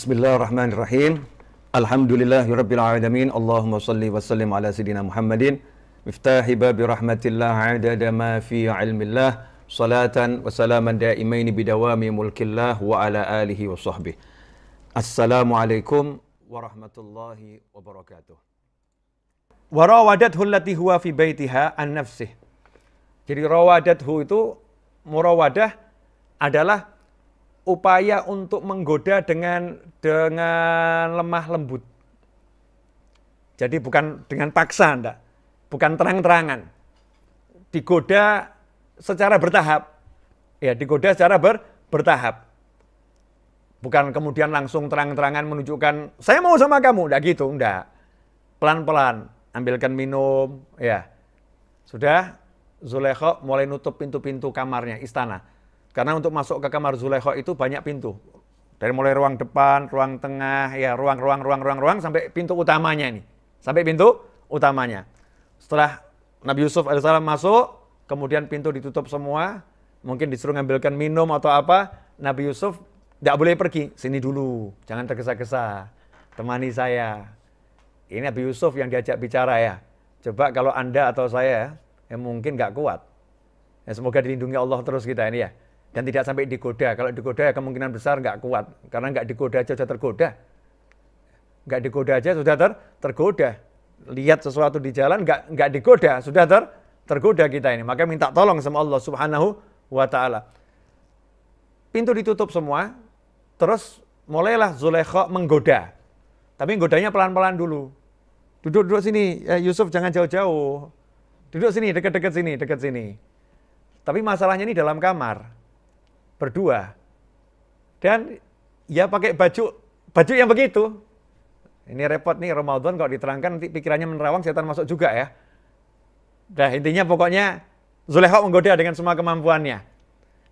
Bismillahirrahmanirrahim. Alhamdulillahirrabbilalamin. Allahumma salli wa sallim ala sidina Muhammadin. Miftahi babi rahmatillah adada ma fi ilmillah. Salatan wa salaman daimaini bidawami mulkillah wa ala alihi wa sahbih. Assalamualaikum warahmatullahi wabarakatuh. Warawadathu allati huwa fi baitiha an nafsih. Jadi rawadathu itu murawadah adalah upaya untuk menggoda dengan dengan lemah lembut. Jadi bukan dengan paksa, enggak. bukan terang-terangan. Digoda secara bertahap. Ya, digoda secara ber, bertahap. Bukan kemudian langsung terang-terangan menunjukkan saya mau sama kamu, enggak gitu, enggak. Pelan-pelan ambilkan minum, ya. Sudah Zulekho mulai nutup pintu-pintu kamarnya, istana karena untuk masuk ke kamar Zulaikha itu banyak pintu. Dari mulai ruang depan, ruang tengah, ya ruang-ruang, ruang-ruang-ruang sampai pintu utamanya ini. Sampai pintu utamanya. Setelah Nabi Yusuf AS masuk, kemudian pintu ditutup semua, mungkin disuruh ngambilkan minum atau apa, Nabi Yusuf tidak boleh pergi, sini dulu, jangan tergesa-gesa, temani saya. Ini Nabi Yusuf yang diajak bicara ya. Coba kalau Anda atau saya, ya mungkin nggak kuat. Ya, semoga dilindungi Allah terus kita ini ya dan tidak sampai digoda. Kalau digoda ya kemungkinan besar nggak kuat karena nggak digoda aja sudah tergoda. Nggak digoda aja sudah ter tergoda. Lihat sesuatu di jalan nggak nggak digoda sudah ter tergoda kita ini. Maka minta tolong sama Allah Subhanahu wa taala. Pintu ditutup semua, terus mulailah Zulekho menggoda. Tapi godanya pelan-pelan dulu. Duduk-duduk sini, ya Yusuf jangan jauh-jauh. Duduk sini, dekat-dekat sini, dekat sini. Tapi masalahnya ini dalam kamar berdua. Dan ya pakai baju baju yang begitu. Ini repot nih Ramadan kalau diterangkan nanti pikirannya menerawang setan masuk juga ya. Dah intinya pokoknya Zulekha menggoda dengan semua kemampuannya.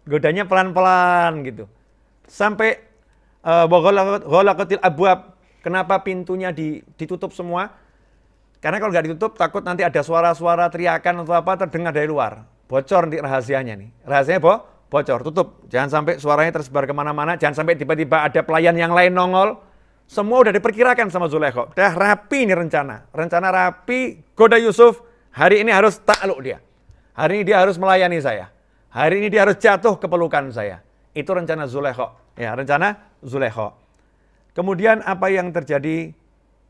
Godanya pelan-pelan gitu. Sampai eh, ghalaqatil abuab Kenapa pintunya ditutup semua? Karena kalau nggak ditutup takut nanti ada suara-suara teriakan atau apa terdengar dari luar. Bocor nanti rahasianya nih. Rahasianya boh bocor, tutup. Jangan sampai suaranya tersebar kemana-mana, jangan sampai tiba-tiba ada pelayan yang lain nongol. Semua udah diperkirakan sama Zulekho. Udah rapi ini rencana. Rencana rapi, goda Yusuf, hari ini harus takluk dia. Hari ini dia harus melayani saya. Hari ini dia harus jatuh ke pelukan saya. Itu rencana Zulekho. Ya, rencana Zulekho. Kemudian apa yang terjadi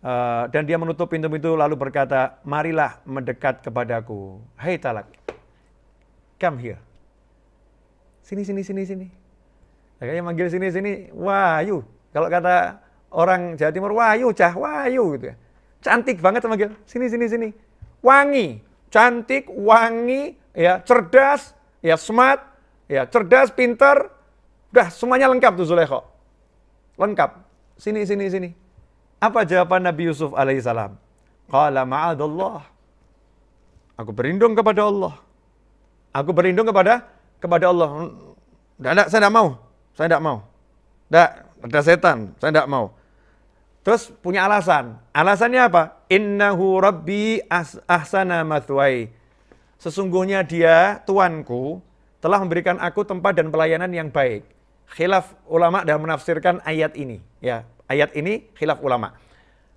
eh, dan dia menutup pintu-pintu lalu berkata, marilah mendekat kepadaku. Hei talak, come here sini sini sini sini. kayaknya manggil sini sini, Wahyu. Kalau kata orang Jawa Timur, Wahyu cah, Wahyu gitu ya. Cantik banget manggil, sini sini sini. Wangi, cantik, wangi, ya cerdas, ya smart, ya cerdas, pintar. Udah semuanya lengkap tuh Zulekho. Lengkap. Sini sini sini. Apa jawaban Nabi Yusuf alaihissalam? Qala Allah Aku berlindung kepada Allah. Aku berlindung kepada kepada Allah. Tidak, tidak, saya tidak mau. Saya tidak mau. Tidak, ada setan. Saya tidak mau. Terus punya alasan. Alasannya apa? Innahu rabbi ahsana mathwai. Sesungguhnya dia, Tuanku, telah memberikan aku tempat dan pelayanan yang baik. Khilaf ulama dalam menafsirkan ayat ini. Ya, ayat ini khilaf ulama.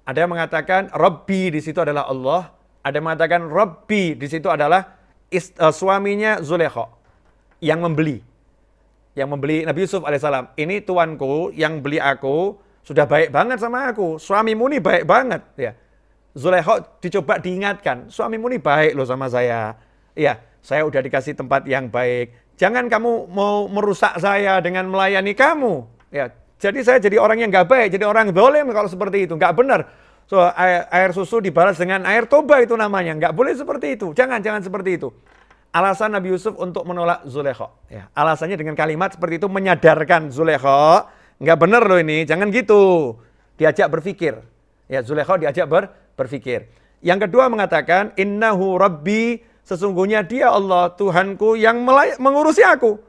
Ada yang mengatakan Rabbi di situ adalah Allah. Ada yang mengatakan Rabbi di situ adalah eh, suaminya Zulekho yang membeli. Yang membeli Nabi Yusuf alaihissalam. Ini tuanku yang beli aku sudah baik banget sama aku. Suamimu ini baik banget. Ya. Zulekho dicoba diingatkan. Suamimu ini baik loh sama saya. Ya, saya udah dikasih tempat yang baik. Jangan kamu mau merusak saya dengan melayani kamu. Ya, jadi saya jadi orang yang gak baik, jadi orang boleh kalau seperti itu. Gak benar. So, air, air susu dibalas dengan air toba itu namanya. Gak boleh seperti itu. Jangan, jangan seperti itu alasan Nabi Yusuf untuk menolak Zulekho. Ya, alasannya dengan kalimat seperti itu menyadarkan Zulekho, nggak benar loh ini, jangan gitu. Diajak berpikir. Ya, Zulekho diajak ber, berpikir. Yang kedua mengatakan, innahu rabbi, sesungguhnya dia Allah Tuhanku yang mengurusi aku.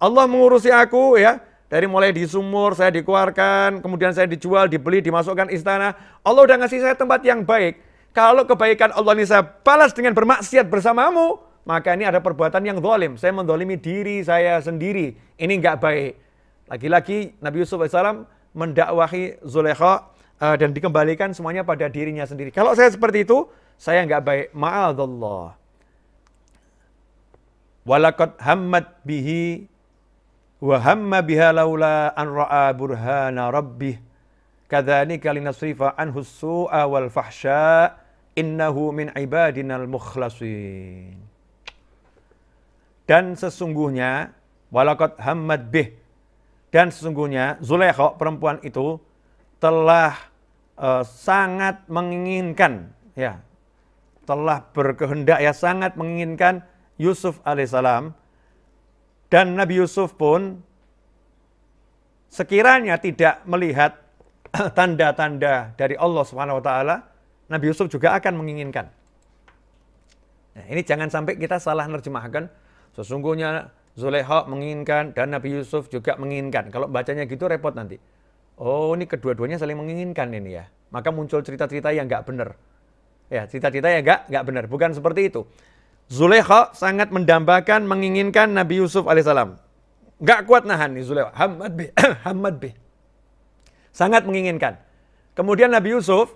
Allah mengurusi aku ya, dari mulai di sumur, saya dikeluarkan, kemudian saya dijual, dibeli, dimasukkan istana. Allah udah ngasih saya tempat yang baik. Kalau kebaikan Allah ini saya balas dengan bermaksiat bersamamu, maka ini ada perbuatan yang zalim. Saya mendolimi diri saya sendiri. Ini enggak baik. Lagi-lagi Nabi Yusuf AS mendakwahi Zulekha uh, dan dikembalikan semuanya pada dirinya sendiri. Kalau saya seperti itu, saya enggak baik. Ma'adullah. Walakat hammat bihi wa hamma biha laula an ra'a burhana rabbih kadzalika linasrifa anhu su'a wal fahsya innahu min ibadinal mukhlasin dan sesungguhnya, walakot Hamad bih. Dan sesungguhnya, Zulekho, perempuan itu, telah uh, sangat menginginkan, ya, telah berkehendak ya sangat menginginkan Yusuf alaihissalam dan Nabi Yusuf pun sekiranya tidak melihat tanda-tanda dari Allah Subhanahu wa taala, Nabi Yusuf juga akan menginginkan. Nah, ini jangan sampai kita salah nerjemahkan Sesungguhnya Zuleha menginginkan dan Nabi Yusuf juga menginginkan. Kalau bacanya gitu repot nanti. Oh ini kedua-duanya saling menginginkan ini ya. Maka muncul cerita-cerita yang gak benar. Ya cerita-cerita yang gak, gak benar. Bukan seperti itu. Zuleha sangat mendambakan menginginkan Nabi Yusuf alaihissalam. Gak kuat nahan nih Zuleha. Hamad B. Hamad B. Sangat menginginkan. Kemudian Nabi Yusuf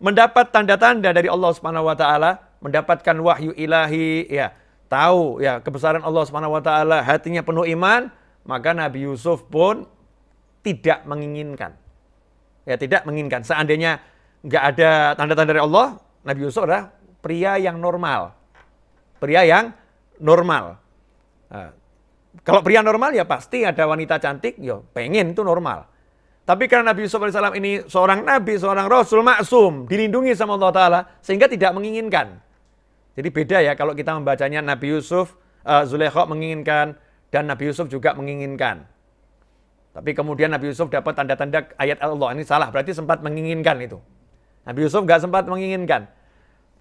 mendapat tanda-tanda dari Allah Subhanahu wa taala, mendapatkan wahyu ilahi, ya, tahu ya kebesaran Allah Subhanahu wa taala, hatinya penuh iman, maka Nabi Yusuf pun tidak menginginkan. Ya, tidak menginginkan. Seandainya nggak ada tanda-tanda dari Allah, Nabi Yusuf adalah pria yang normal. Pria yang normal. Nah, kalau pria normal ya pasti ada wanita cantik, yo ya pengen itu normal. Tapi karena Nabi Yusuf alaihissalam ini seorang nabi, seorang rasul maksum, dilindungi sama Allah Ta'ala, sehingga tidak menginginkan. Jadi beda ya kalau kita membacanya Nabi Yusuf, uh, eh, Zulekho menginginkan dan Nabi Yusuf juga menginginkan. Tapi kemudian Nabi Yusuf dapat tanda-tanda ayat Allah. Ini salah, berarti sempat menginginkan itu. Nabi Yusuf nggak sempat menginginkan.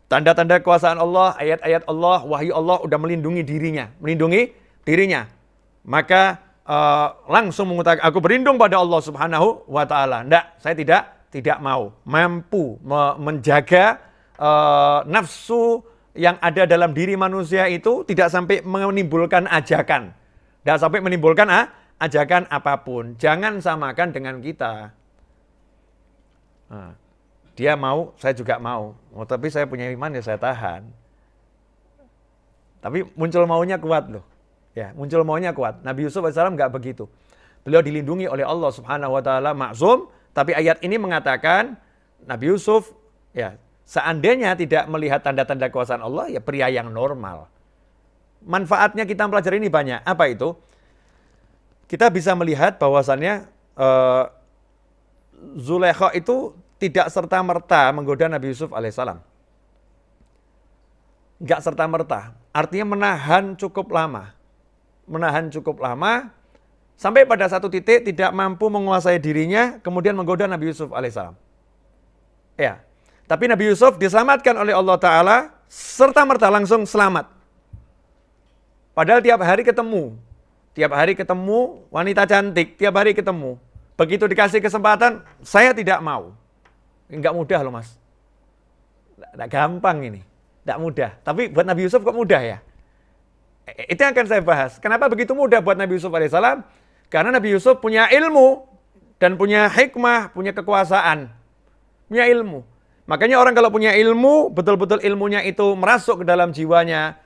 Tanda-tanda kekuasaan Allah, ayat-ayat Allah, wahyu Allah udah melindungi dirinya. Melindungi dirinya. Maka uh, langsung mengutak. aku berlindung pada Allah subhanahu wa ta'ala. Nggak, saya tidak tidak mau. Mampu me menjaga uh, nafsu yang ada dalam diri manusia itu tidak sampai menimbulkan ajakan. Tidak sampai menimbulkan ah, ajakan apapun. Jangan samakan dengan kita. Nah, dia mau, saya juga mau. Oh, tapi saya punya iman ya saya tahan. Tapi muncul maunya kuat loh. Ya, muncul maunya kuat. Nabi Yusuf AS nggak begitu. Beliau dilindungi oleh Allah Subhanahu wa taala maksum, tapi ayat ini mengatakan Nabi Yusuf ya Seandainya tidak melihat tanda-tanda kekuasaan Allah, ya pria yang normal. Manfaatnya kita pelajari ini banyak. Apa itu? Kita bisa melihat bahwasannya uh, eh, Zulekho itu tidak serta-merta menggoda Nabi Yusuf alaihissalam. Enggak serta-merta. Artinya menahan cukup lama. Menahan cukup lama, Sampai pada satu titik tidak mampu menguasai dirinya, kemudian menggoda Nabi Yusuf alaihissalam. Ya, tapi Nabi Yusuf diselamatkan oleh Allah Ta'ala serta-merta langsung selamat. Padahal tiap hari ketemu. Tiap hari ketemu wanita cantik, tiap hari ketemu. Begitu dikasih kesempatan, saya tidak mau. Enggak mudah loh mas. Enggak gampang ini. Enggak mudah. Tapi buat Nabi Yusuf kok mudah ya? E, itu yang akan saya bahas. Kenapa begitu mudah buat Nabi Yusuf salam? Karena Nabi Yusuf punya ilmu dan punya hikmah, punya kekuasaan, punya ilmu. Makanya orang kalau punya ilmu, betul-betul ilmunya itu merasuk ke dalam jiwanya,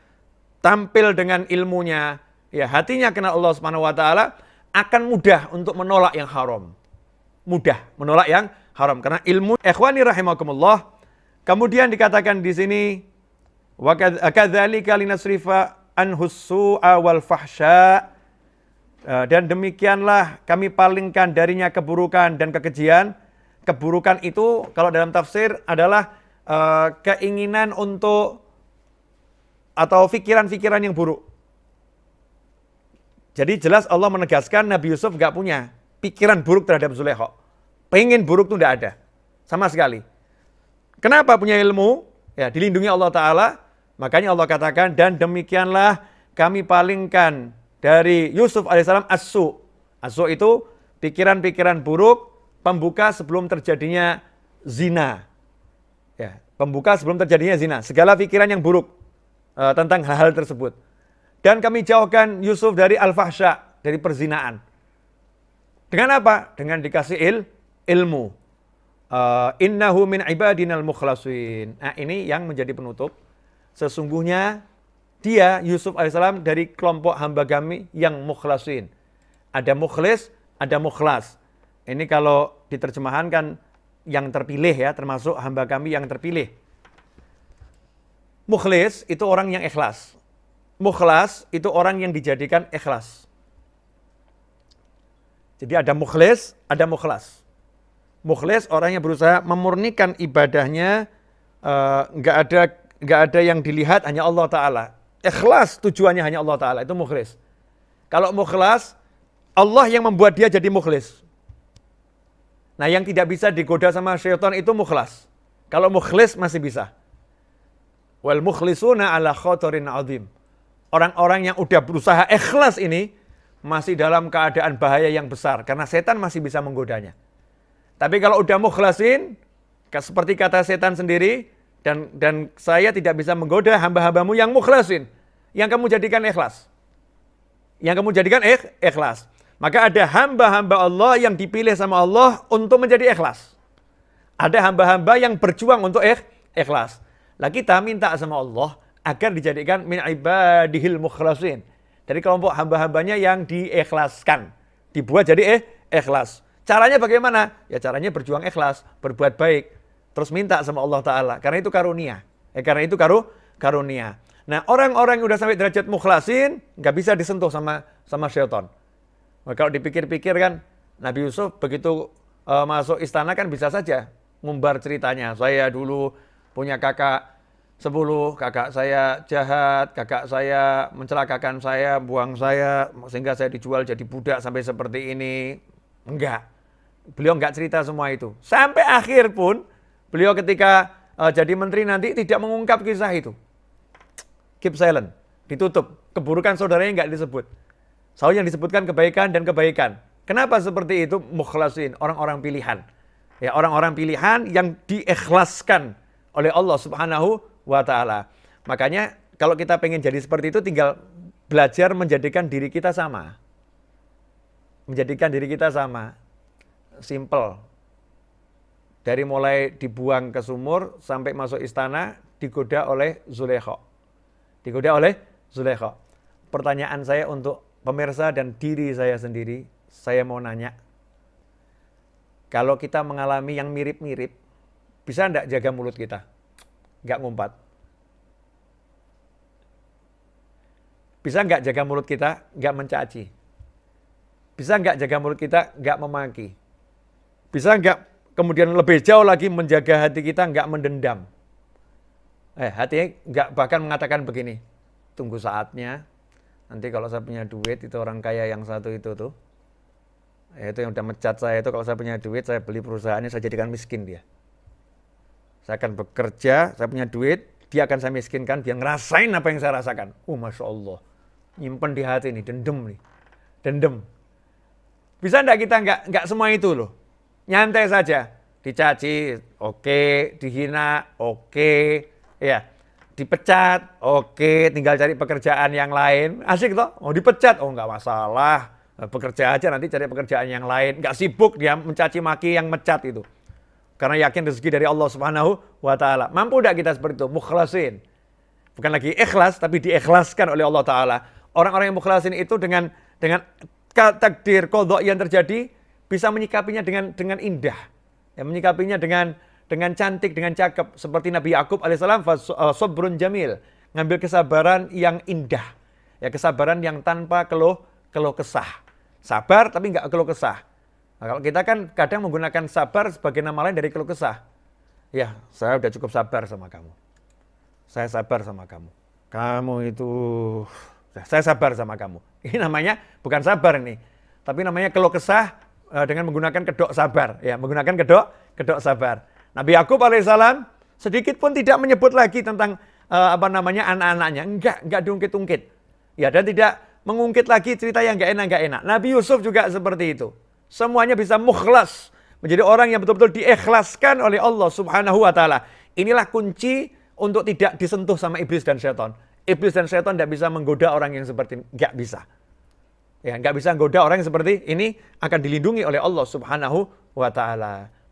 tampil dengan ilmunya, ya hatinya kena Allah Subhanahu wa taala akan mudah untuk menolak yang haram. Mudah menolak yang haram karena ilmu ikhwani rahimakumullah. Kemudian dikatakan di sini wa kadzalika linasrifa anhus su'a fahsya eh, dan demikianlah kami palingkan darinya keburukan dan kekejian keburukan itu kalau dalam tafsir adalah uh, keinginan untuk atau pikiran-pikiran yang buruk. Jadi jelas Allah menegaskan Nabi Yusuf gak punya pikiran buruk terhadap Zulekho. Pengen buruk tuh nggak ada. Sama sekali. Kenapa punya ilmu? Ya, dilindungi Allah Ta'ala. Makanya Allah katakan, dan demikianlah kami palingkan dari Yusuf alaihissalam asu. Asu itu pikiran-pikiran buruk pembuka sebelum terjadinya zina. Ya, pembuka sebelum terjadinya zina. Segala pikiran yang buruk uh, tentang hal-hal tersebut. Dan kami jauhkan Yusuf dari al-fahsya, dari perzinaan. Dengan apa? Dengan dikasih il, ilmu. Uh, innahu min ibadinal mukhlasin. Nah, ini yang menjadi penutup. Sesungguhnya dia Yusuf alaihissalam dari kelompok hamba kami yang mukhlasin. Ada mukhlis, ada mukhlas. Ini kalau diterjemahkan kan yang terpilih ya, termasuk hamba kami yang terpilih. Mukhlis itu orang yang ikhlas. Mukhlas itu orang yang dijadikan ikhlas. Jadi ada mukhlis, ada mukhlas. Mukhlis orang yang berusaha memurnikan ibadahnya, eh, nggak uh, ada nggak ada yang dilihat hanya Allah Taala. Ikhlas tujuannya hanya Allah Taala itu mukhlis. Kalau mukhlas, Allah yang membuat dia jadi mukhlis. Nah yang tidak bisa digoda sama syaitan itu mukhlas. Kalau mukhlis masih bisa. Wal mukhlisuna ala khotorin azim. Orang-orang yang udah berusaha ikhlas ini masih dalam keadaan bahaya yang besar. Karena setan masih bisa menggodanya. Tapi kalau udah mukhlasin, seperti kata setan sendiri, dan dan saya tidak bisa menggoda hamba-hambamu yang mukhlasin, yang kamu jadikan ikhlas. Yang kamu jadikan ikhlas. Maka ada hamba-hamba Allah yang dipilih sama Allah untuk menjadi ikhlas. Ada hamba-hamba yang berjuang untuk ikh, ikhlas. Lah kita minta sama Allah agar dijadikan min ibadihil mukhlasin. Dari kelompok hamba-hambanya yang diikhlaskan. Dibuat jadi eh, ikhlas. Caranya bagaimana? Ya caranya berjuang ikhlas, berbuat baik. Terus minta sama Allah Ta'ala. Karena itu karunia. Eh, karena itu karu, karunia. Nah orang-orang yang sudah sampai derajat mukhlasin, nggak bisa disentuh sama sama syaitan. Nah, kalau dipikir-pikir kan, Nabi Yusuf begitu e, masuk istana kan bisa saja ngumbar ceritanya. Saya dulu punya kakak sepuluh, kakak saya jahat, kakak saya mencelakakan saya, buang saya, sehingga saya dijual jadi budak sampai seperti ini. Enggak. Beliau enggak cerita semua itu. Sampai akhir pun, beliau ketika e, jadi menteri nanti tidak mengungkap kisah itu. Keep silent. Ditutup. Keburukan saudaranya enggak disebut. Selalu yang disebutkan kebaikan dan kebaikan. Kenapa seperti itu? Mukhlasin, orang-orang pilihan. Ya, orang-orang pilihan yang diikhlaskan oleh Allah Subhanahu wa taala. Makanya kalau kita pengen jadi seperti itu tinggal belajar menjadikan diri kita sama. Menjadikan diri kita sama. Simple. Dari mulai dibuang ke sumur sampai masuk istana digoda oleh Zulekho. Digoda oleh Zulekho. Pertanyaan saya untuk pemirsa dan diri saya sendiri, saya mau nanya, kalau kita mengalami yang mirip-mirip, bisa enggak jaga mulut kita? Enggak ngumpat. Bisa enggak jaga mulut kita enggak mencaci? Bisa enggak jaga mulut kita enggak memaki? Bisa enggak kemudian lebih jauh lagi menjaga hati kita enggak mendendam? Eh, hatinya enggak bahkan mengatakan begini, tunggu saatnya, nanti kalau saya punya duit itu orang kaya yang satu itu tuh ya itu yang udah mecat saya itu kalau saya punya duit saya beli perusahaannya saya jadikan miskin dia saya akan bekerja saya punya duit dia akan saya miskinkan biar ngerasain apa yang saya rasakan oh masya Allah nyimpen di hati ini dendam nih dendam bisa enggak kita nggak nggak semua itu loh nyantai saja dicaci oke okay. dihina oke okay. ya dipecat, oke, tinggal cari pekerjaan yang lain. Asik toh, oh dipecat, oh nggak masalah, Bekerja aja nanti cari pekerjaan yang lain. Nggak sibuk dia mencaci maki yang mecat itu. Karena yakin rezeki dari Allah Subhanahu wa taala. Mampu tidak kita seperti itu? Mukhlasin. Bukan lagi ikhlas tapi diikhlaskan oleh Allah taala. Orang-orang yang mukhlasin itu dengan dengan takdir kodok yang terjadi bisa menyikapinya dengan dengan indah. Ya, menyikapinya dengan dengan cantik, dengan cakep seperti Nabi Yakub alaihissalam eh, sobrun jamil, ngambil kesabaran yang indah. Ya kesabaran yang tanpa keluh keluh kesah. Sabar tapi nggak keluh kesah. Nah, kalau kita kan kadang menggunakan sabar sebagai nama lain dari keluh kesah. Ya, saya udah cukup sabar sama kamu. Saya sabar sama kamu. Kamu itu ya, saya sabar sama kamu. Ini namanya bukan sabar nih, tapi namanya keluh kesah eh, dengan menggunakan kedok sabar. Ya, menggunakan kedok kedok sabar. Nabi Yakub alaihissalam sedikit pun tidak menyebut lagi tentang uh, apa namanya anak-anaknya. Enggak, enggak diungkit-ungkit. Ya, dan tidak mengungkit lagi cerita yang enggak enak, enggak enak. Nabi Yusuf juga seperti itu. Semuanya bisa mukhlas, menjadi orang yang betul-betul diikhlaskan oleh Allah Subhanahu wa taala. Inilah kunci untuk tidak disentuh sama iblis dan setan. Iblis dan setan tidak bisa menggoda orang yang seperti ini, enggak bisa. Ya, enggak bisa menggoda orang yang seperti ini akan dilindungi oleh Allah Subhanahu wa taala.